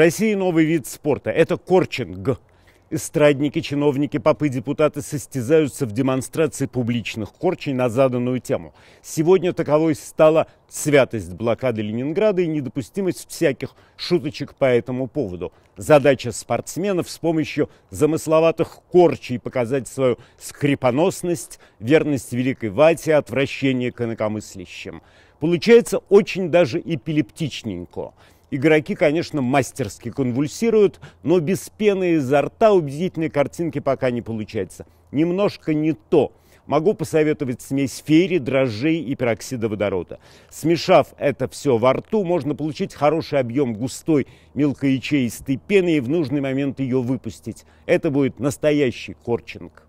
России новый вид спорта – это корчинг. Эстрадники, чиновники, попы, депутаты состязаются в демонстрации публичных корчей на заданную тему. Сегодня таковой стала святость блокады Ленинграда и недопустимость всяких шуточек по этому поводу. Задача спортсменов с помощью замысловатых корчей показать свою скрипоносность, верность Великой Вате, отвращение к инакомыслящим. Получается очень даже эпилептичненько. Игроки, конечно, мастерски конвульсируют, но без пены изо рта убедительной картинки пока не получается. Немножко не то. Могу посоветовать смесь фери, дрожжей и пероксида водорода. Смешав это все во рту, можно получить хороший объем густой мелкоячеистой пены и в нужный момент ее выпустить. Это будет настоящий корчинг.